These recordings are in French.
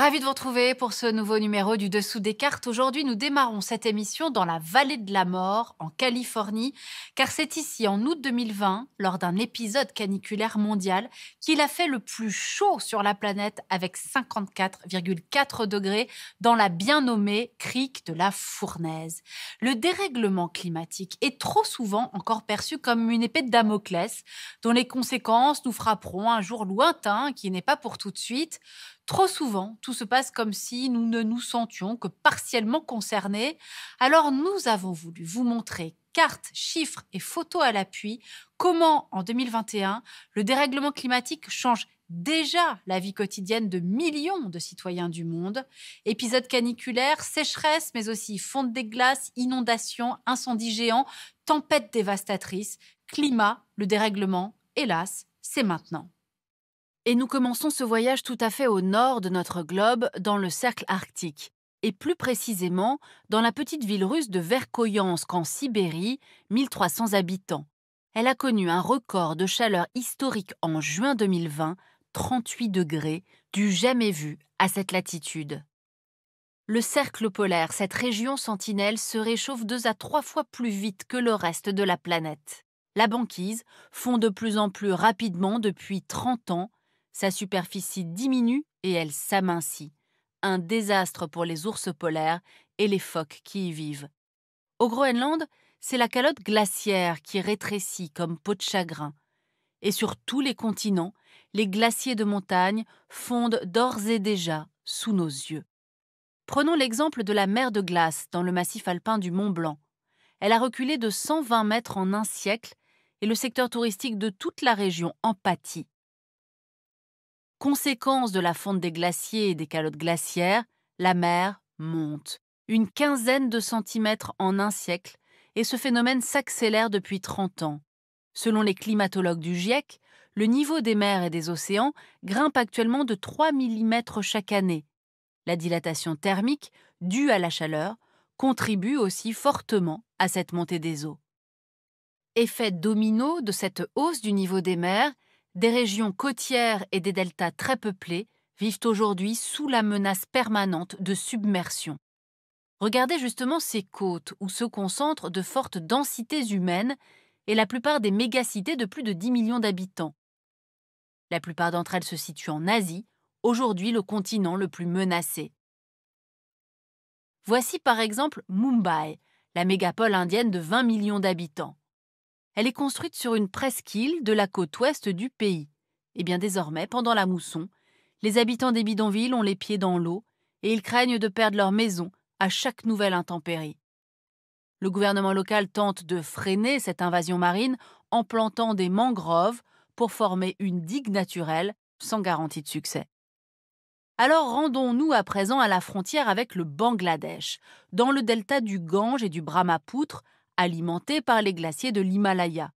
Ravi de vous retrouver pour ce nouveau numéro du Dessous des cartes. Aujourd'hui, nous démarrons cette émission dans la vallée de la mort, en Californie, car c'est ici, en août 2020, lors d'un épisode caniculaire mondial, qu'il a fait le plus chaud sur la planète avec 54,4 degrés dans la bien nommée crique de la Fournaise. Le dérèglement climatique est trop souvent encore perçu comme une épée de Damoclès, dont les conséquences nous frapperont un jour lointain qui n'est pas pour tout de suite. Trop souvent, tout se passe comme si nous ne nous sentions que partiellement concernés, alors nous avons voulu vous montrer, cartes, chiffres et photos à l'appui, comment en 2021, le dérèglement climatique change déjà la vie quotidienne de millions de citoyens du monde. Épisodes caniculaires, sécheresses, mais aussi fonte des glaces, inondations, incendies géants, tempêtes dévastatrices, climat, le dérèglement, hélas, c'est maintenant. Et nous commençons ce voyage tout à fait au nord de notre globe, dans le cercle arctique, et plus précisément dans la petite ville russe de Verkhoyansk en Sibérie, 1300 habitants. Elle a connu un record de chaleur historique en juin 2020, 38 degrés, du jamais vu à cette latitude. Le cercle polaire, cette région sentinelle, se réchauffe deux à trois fois plus vite que le reste de la planète. La banquise fond de plus en plus rapidement depuis 30 ans sa superficie diminue et elle s'amincit. Un désastre pour les ours polaires et les phoques qui y vivent. Au Groenland, c'est la calotte glaciaire qui rétrécit comme peau de chagrin. Et sur tous les continents, les glaciers de montagne fondent d'ores et déjà sous nos yeux. Prenons l'exemple de la mer de glace dans le massif alpin du Mont Blanc. Elle a reculé de 120 mètres en un siècle et le secteur touristique de toute la région en pâtit. Conséquence de la fonte des glaciers et des calottes glaciaires, la mer monte. Une quinzaine de centimètres en un siècle, et ce phénomène s'accélère depuis 30 ans. Selon les climatologues du GIEC, le niveau des mers et des océans grimpe actuellement de 3 mm chaque année. La dilatation thermique, due à la chaleur, contribue aussi fortement à cette montée des eaux. Effet domino de cette hausse du niveau des mers des régions côtières et des deltas très peuplés vivent aujourd'hui sous la menace permanente de submersion. Regardez justement ces côtes où se concentrent de fortes densités humaines et la plupart des mégacités de plus de 10 millions d'habitants. La plupart d'entre elles se situent en Asie, aujourd'hui le continent le plus menacé. Voici par exemple Mumbai, la mégapole indienne de 20 millions d'habitants. Elle est construite sur une presqu'île de la côte ouest du pays. Et eh bien désormais, pendant la mousson, les habitants des bidonvilles ont les pieds dans l'eau et ils craignent de perdre leur maison à chaque nouvelle intempérie. Le gouvernement local tente de freiner cette invasion marine en plantant des mangroves pour former une digue naturelle sans garantie de succès. Alors rendons-nous à présent à la frontière avec le Bangladesh, dans le delta du Gange et du Brahmapoutre, Alimenté par les glaciers de l'Himalaya.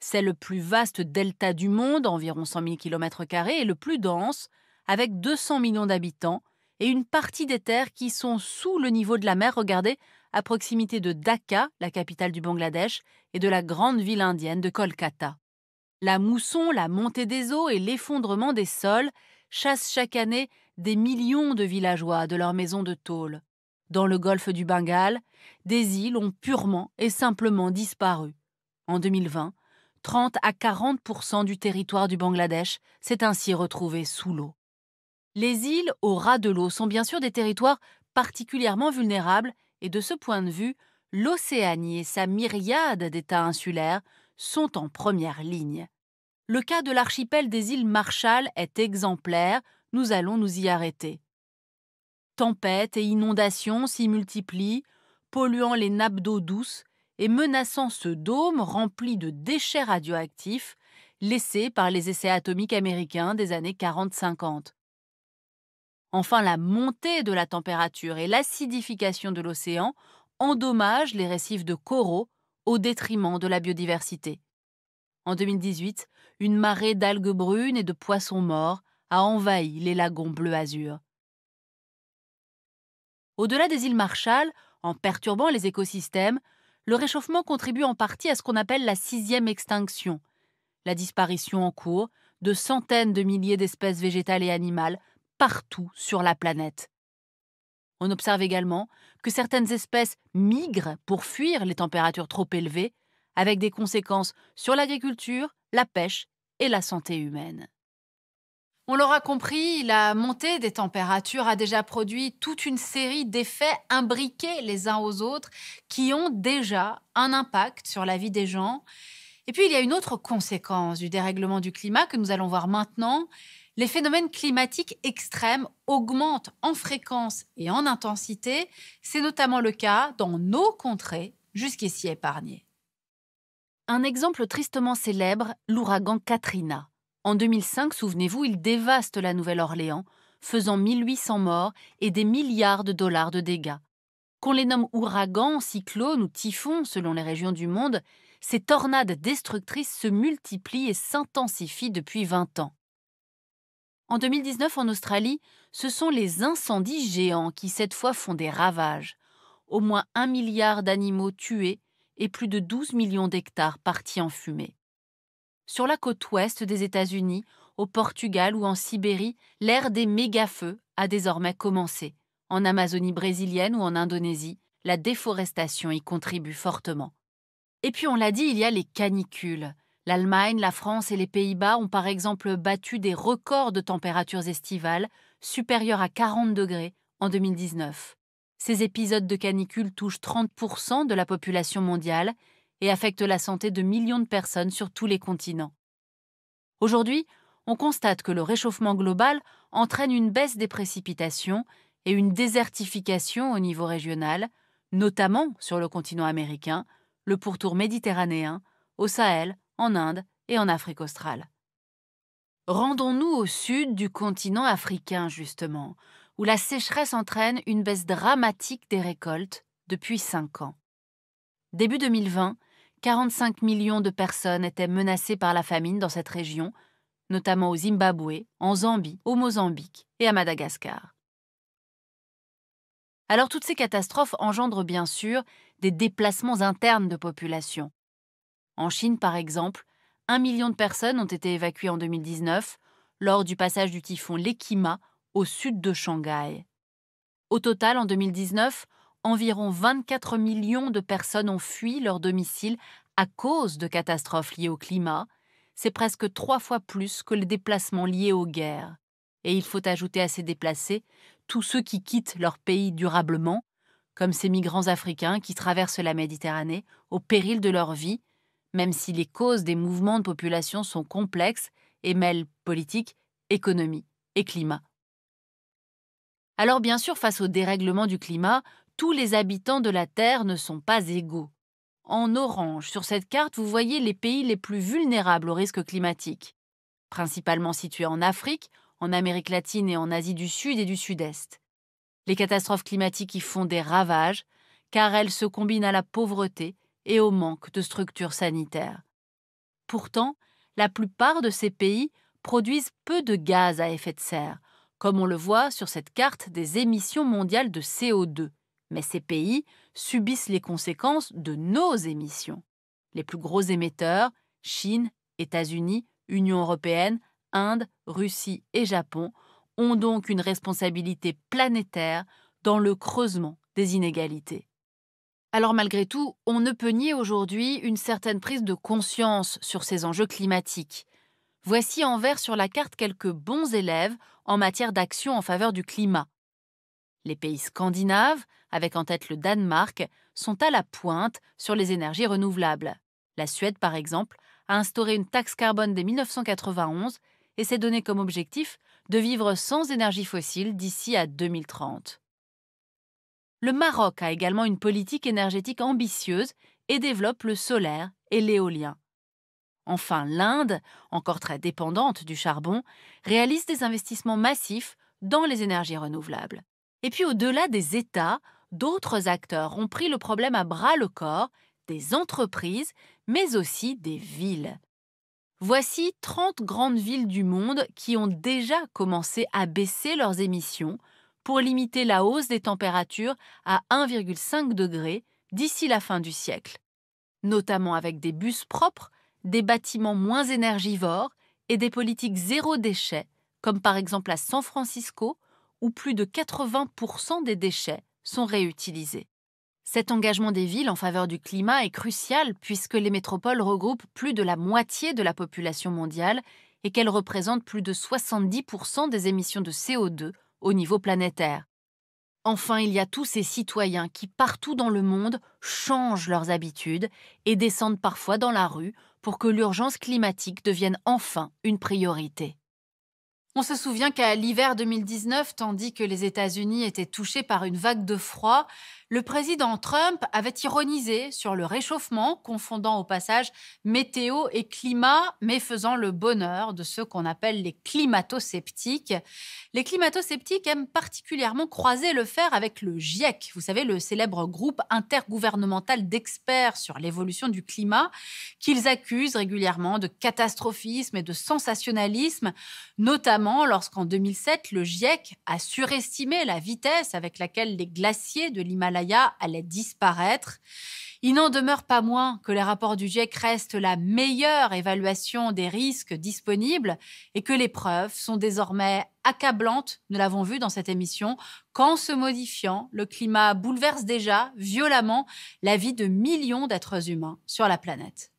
C'est le plus vaste delta du monde, environ 100 000 km, et le plus dense, avec 200 millions d'habitants, et une partie des terres qui sont sous le niveau de la mer, regardez, à proximité de Dhaka, la capitale du Bangladesh, et de la grande ville indienne de Kolkata. La mousson, la montée des eaux et l'effondrement des sols chassent chaque année des millions de villageois de leurs maisons de tôle dans le golfe du Bengale, des îles ont purement et simplement disparu. En 2020, 30 à 40 du territoire du Bangladesh s'est ainsi retrouvé sous l'eau. Les îles au ras de l'eau sont bien sûr des territoires particulièrement vulnérables et de ce point de vue, l'Océanie et sa myriade d'États insulaires sont en première ligne. Le cas de l'archipel des îles Marshall est exemplaire, nous allons nous y arrêter. Tempêtes et inondations s'y multiplient, polluant les nappes d'eau douce et menaçant ce dôme rempli de déchets radioactifs laissés par les essais atomiques américains des années 40-50. Enfin, la montée de la température et l'acidification de l'océan endommagent les récifs de coraux au détriment de la biodiversité. En 2018, une marée d'algues brunes et de poissons morts a envahi les lagons bleu azur. Au-delà des îles Marshall, en perturbant les écosystèmes, le réchauffement contribue en partie à ce qu'on appelle la sixième extinction, la disparition en cours de centaines de milliers d'espèces végétales et animales partout sur la planète. On observe également que certaines espèces migrent pour fuir les températures trop élevées, avec des conséquences sur l'agriculture, la pêche et la santé humaine. On l'aura compris, la montée des températures a déjà produit toute une série d'effets imbriqués les uns aux autres qui ont déjà un impact sur la vie des gens. Et puis il y a une autre conséquence du dérèglement du climat que nous allons voir maintenant. Les phénomènes climatiques extrêmes augmentent en fréquence et en intensité. C'est notamment le cas dans nos contrées jusqu'ici épargnées. Un exemple tristement célèbre, l'ouragan Katrina. En 2005, souvenez-vous, il dévaste la Nouvelle-Orléans, faisant 1800 morts et des milliards de dollars de dégâts. Qu'on les nomme ouragans, cyclones ou typhons selon les régions du monde, ces tornades destructrices se multiplient et s'intensifient depuis 20 ans. En 2019, en Australie, ce sont les incendies géants qui cette fois font des ravages. Au moins un milliard d'animaux tués et plus de 12 millions d'hectares partis en fumée. Sur la côte ouest des États-Unis, au Portugal ou en Sibérie, l'ère des méga-feux a désormais commencé. En Amazonie brésilienne ou en Indonésie, la déforestation y contribue fortement. Et puis on l'a dit, il y a les canicules. L'Allemagne, la France et les Pays-Bas ont par exemple battu des records de températures estivales supérieures à 40 degrés en 2019. Ces épisodes de canicules touchent 30% de la population mondiale et affecte la santé de millions de personnes sur tous les continents. Aujourd'hui, on constate que le réchauffement global entraîne une baisse des précipitations et une désertification au niveau régional, notamment sur le continent américain, le pourtour méditerranéen, au Sahel, en Inde et en Afrique australe. Rendons-nous au sud du continent africain, justement, où la sécheresse entraîne une baisse dramatique des récoltes depuis cinq ans. Début 2020, 45 millions de personnes étaient menacées par la famine dans cette région, notamment au Zimbabwe, en Zambie, au Mozambique et à Madagascar. Alors toutes ces catastrophes engendrent bien sûr des déplacements internes de population. En Chine, par exemple, un million de personnes ont été évacuées en 2019 lors du passage du typhon Lekima au sud de Shanghai. Au total, en 2019, environ 24 millions de personnes ont fui leur domicile à cause de catastrophes liées au climat. C'est presque trois fois plus que les déplacements liés aux guerres. Et il faut ajouter à ces déplacés tous ceux qui quittent leur pays durablement, comme ces migrants africains qui traversent la Méditerranée au péril de leur vie, même si les causes des mouvements de population sont complexes et mêlent politique, économie et climat. Alors bien sûr, face au dérèglement du climat, tous les habitants de la Terre ne sont pas égaux. En orange, sur cette carte, vous voyez les pays les plus vulnérables au risque climatique, principalement situés en Afrique, en Amérique latine et en Asie du Sud et du Sud-Est. Les catastrophes climatiques y font des ravages, car elles se combinent à la pauvreté et au manque de structures sanitaires. Pourtant, la plupart de ces pays produisent peu de gaz à effet de serre, comme on le voit sur cette carte des émissions mondiales de CO2, mais ces pays subissent les conséquences de nos émissions. Les plus gros émetteurs, Chine, États-Unis, Union européenne, Inde, Russie et Japon, ont donc une responsabilité planétaire dans le creusement des inégalités. Alors malgré tout, on ne peut nier aujourd'hui une certaine prise de conscience sur ces enjeux climatiques. Voici en vert sur la carte quelques bons élèves en matière d'action en faveur du climat, les pays scandinaves, avec en tête le Danemark, sont à la pointe sur les énergies renouvelables. La Suède, par exemple, a instauré une taxe carbone dès 1991 et s'est donné comme objectif de vivre sans énergie fossile d'ici à 2030. Le Maroc a également une politique énergétique ambitieuse et développe le solaire et l'éolien. Enfin, l'Inde, encore très dépendante du charbon, réalise des investissements massifs dans les énergies renouvelables. Et puis au-delà des États, d'autres acteurs ont pris le problème à bras le corps, des entreprises, mais aussi des villes. Voici 30 grandes villes du monde qui ont déjà commencé à baisser leurs émissions pour limiter la hausse des températures à 1,5 degré d'ici la fin du siècle, notamment avec des bus propres, des bâtiments moins énergivores et des politiques zéro déchet, comme par exemple à San Francisco, plus de 80% des déchets sont réutilisés. Cet engagement des villes en faveur du climat est crucial puisque les métropoles regroupent plus de la moitié de la population mondiale et qu'elles représentent plus de 70% des émissions de CO2 au niveau planétaire. Enfin, il y a tous ces citoyens qui, partout dans le monde, changent leurs habitudes et descendent parfois dans la rue pour que l'urgence climatique devienne enfin une priorité. On se souvient qu'à l'hiver 2019, tandis que les États-Unis étaient touchés par une vague de froid, le président Trump avait ironisé sur le réchauffement, confondant au passage météo et climat, mais faisant le bonheur de ceux qu'on appelle les climato-sceptiques. Les climato-sceptiques aiment particulièrement croiser le fer avec le GIEC, vous savez, le célèbre groupe intergouvernemental d'experts sur l'évolution du climat, qu'ils accusent régulièrement de catastrophisme et de sensationnalisme, notamment lorsqu'en 2007, le GIEC a surestimé la vitesse avec laquelle les glaciers de l'Himalaya allait disparaître. Il n'en demeure pas moins que les rapports du GIEC restent la meilleure évaluation des risques disponibles et que les preuves sont désormais accablantes, nous l'avons vu dans cette émission, qu'en se modifiant, le climat bouleverse déjà violemment la vie de millions d'êtres humains sur la planète.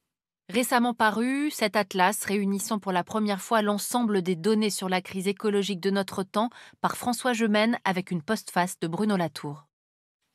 Récemment paru, cet atlas réunissant pour la première fois l'ensemble des données sur la crise écologique de notre temps par François Gemène avec une postface de Bruno Latour.